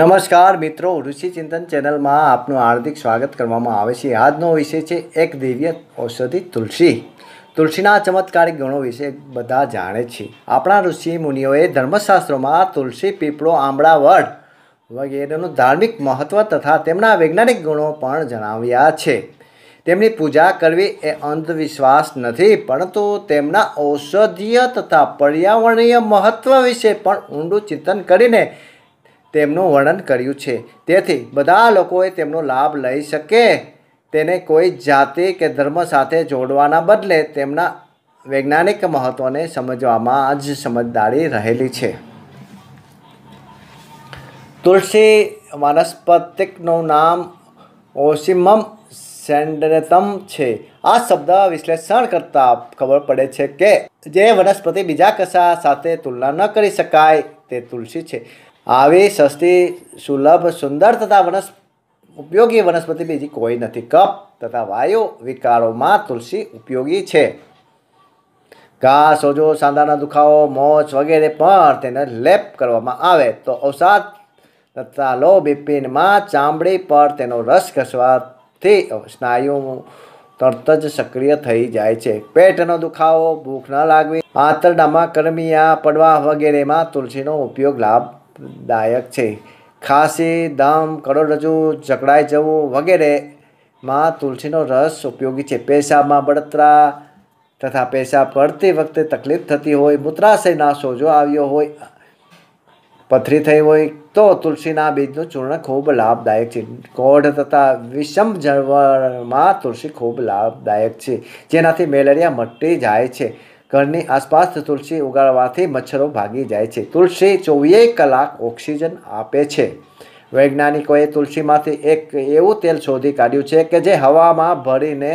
નમસ્કાર મિત્રો ઋષિ ચિંતન ચેનલમાં આપનું હાર્દિક સ્વાગત કરવામાં આવે છે આજનો વિષય છે એક દિવ્ય ઔષધિ તુલસી તુલસીના ચમત્કારિક ગુણો વિશે બધા જાણે છે આપણા ઋષિ મુનિઓએ ધર્મશાસ્ત્રોમાં તુલસી પીપળો આંબળા વડ વગેરેનું ધાર્મિક મહત્ત્વ તથા તેમના વૈજ્ઞાનિક ગુણો પણ જણાવ્યા છે તેમની પૂજા કરવી એ અંધવિશ્વાસ નથી પરંતુ તેમના ઔષધીય તથા પર્યાવરણીય મહત્ત્વ વિશે પણ ઊંડું ચિંતન કરીને તેમનું વર્ણન કર્યું છે તેથી બધા લોકોએ તેમનો લાભ લઈ શકે તેને કોઈ જાતિ કે ધર્મ સાથે જોડવાના બદલે તેમના વૈજ્ઞાનિક મહત્ત્વને સમજવામાં જ સમજદારી રહેલી છે તુલસી વનસ્પતિકનું નામ ઓસિમમ સેન્ડનતમ છે આ શબ્દ વિશ્લેષણ કરતાં ખબર પડે છે કે જે વનસ્પતિ બીજા કશા સાથે તુલના ન કરી શકાય તે તુલસી છે આવી સસ્તી સુલભ સુંદર તથા વનસ ઉપયોગી વનસ્પતિ બીજી કોઈ નથી કફ તથા વાયુ વિકારોમાં તુલસી ઉપયોગી છે ઘા સોજો સાંધાના દુખાવો મોજ વગેરે પણ તેને લેપ કરવામાં આવે તો અવસાદ તથા લો બીપીનમાં ચામડી પર તેનો રસ ઘસવાથી સ્નાયુ તરત જ સક્રિય થઈ જાય છે પેટનો દુખાવો ભૂખ ન લાગવી આંતરડામાં કરમિયા પડવા વગેરેમાં તુલસીનો ઉપયોગ લાભ લાભદાયક છે ખાંસી દમ કરોડરજ્જુ જકડાઈ જવું વગેરેમાં તુલસીનો રસ ઉપયોગી છે પેશાબમાં બળતરા તથા પેશાબ પડતી વખતે તકલીફ થતી હોય મૂત્રાશયના સોજો આવ્યો હોય પથરી થઈ હોય તો તુલસીના બીજનું ચૂર્ણ ખૂબ લાભદાયક છે કોઢ તથા વિષમ જળવળમાં તુલસી ખૂબ લાભદાયક છે જેનાથી મેલેરિયા મટી જાય છે ઘરની આસપાસ તુલસી ઉગાડવાથી મચ્છરો ભાગી જાય છે તુલસી ચોવીસ કલાક ઓક્સિજન આપે છે વૈજ્ઞાનિકોએ તુલસીમાંથી એક એવું તેલ શોધી કાઢ્યું છે કે જે હવામાં ભરીને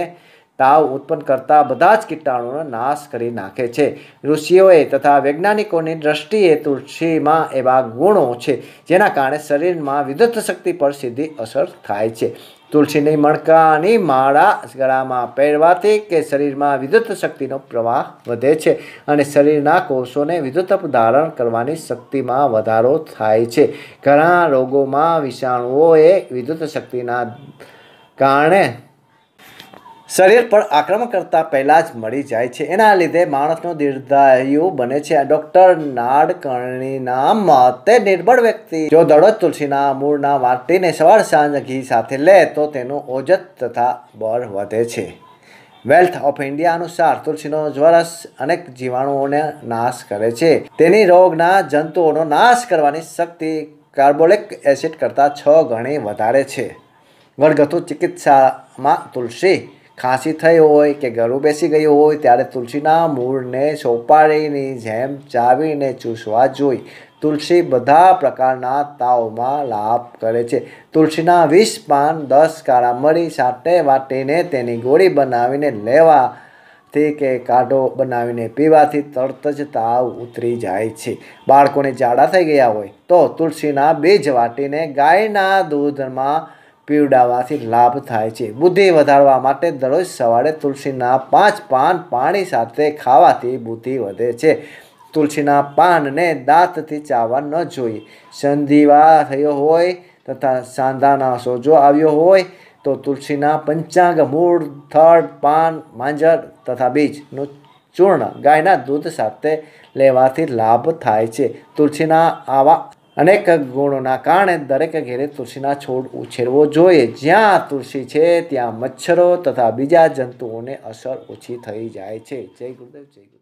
તાવ ઉત્પન્ન કરતા બધા જ કીટાણુનો નાશ કરી નાખે છે ઋષિઓએ તથા વૈજ્ઞાનિકોની દ્રષ્ટિએ તુલસીમાં એવા ગુણો છે જેના કારણે શરીરમાં વિદ્યુત શક્તિ પર સીધી અસર થાય છે તુલસીની મણકાની માળા ગળામાં પહેરવાથી કે શરીરમાં વિદ્યુત શક્તિનો પ્રવાહ વધે છે અને શરીરના કોષોને વિદ્યુત ધારણ કરવાની શક્તિમાં વધારો થાય છે ઘણા રોગોમાં વિષાણુઓએ વિદ્યુત શક્તિના કારણે શરીર પર આક્રમણ કરતાં પહેલાં જ મળી જાય છે એના લીધે માણસનો દીર્ઘાયુ બને છે ડૉક્ટર નાડકર્ણીના મતે નિર્બળ વ્યક્તિ જો દરરોજ તુલસીના મૂળના વાટીને સવાર સાંજ ઘી સાથે લે તો તેનું ઓજત તથા બળ વધે છે વેલ્થ ઓફ ઇન્ડિયા અનુસાર તુલસીનો જ્વરસ અનેક જીવાણુઓને નાશ કરે છે તેની રોગના જંતુઓનો નાશ કરવાની શક્તિ કાર્બોલિક એસિડ કરતાં છ ગણી વધારે છે ઘરગથ્થુ ચિકિત્સામાં તુલસી ખાંસી થઈ હોય કે ગળું બેસી ગયું હોય ત્યારે તુલસીના મૂળને સોપારીની જેમ ચાવીને ચૂસવા જોઈ તુલસી બધા પ્રકારના તાવમાં લાભ કરે છે તુલસીના વીસ પાન દસ કાળા મરી સાથે વાટીને તેની ગોળી બનાવીને લેવાથી કે કાઢો બનાવીને પીવાથી તરત જ તાવ ઉતરી જાય છે બાળકોને ઝાડા થઈ ગયા હોય તો તુલસીના બીજ વાટીને ગાયના દૂધમાં પીવડાવવાથી લાભ થાય છે બુદ્ધિ વધારવા માટે દરરોજ સવારે તુલસીના પાંચ પાન પાણી સાથે ખાવાથી બુદ્ધિ વધે છે તુલસીના પાનને દાંતથી ચાવવા ન જોઈએ સંધિવા થયો હોય તથા સાંધાના સોજો આવ્યો હોય તો તુલસીના પંચાંગ મૂળ થડ પાન માંજર તથા બીજનું ચૂર્ણ ગાયના દૂધ સાથે લેવાથી લાભ થાય છે તુલસીના આવા અનેક ગુણોના કારણે દરેક ઘેરે તુલસીના છોડ ઉછેરવો જોઈએ જ્યાં તુલસી છે ત્યાં મચ્છરો તથા બીજા જંતુઓને અસર ઓછી થઈ જાય છે જય ગુરુદેવ જય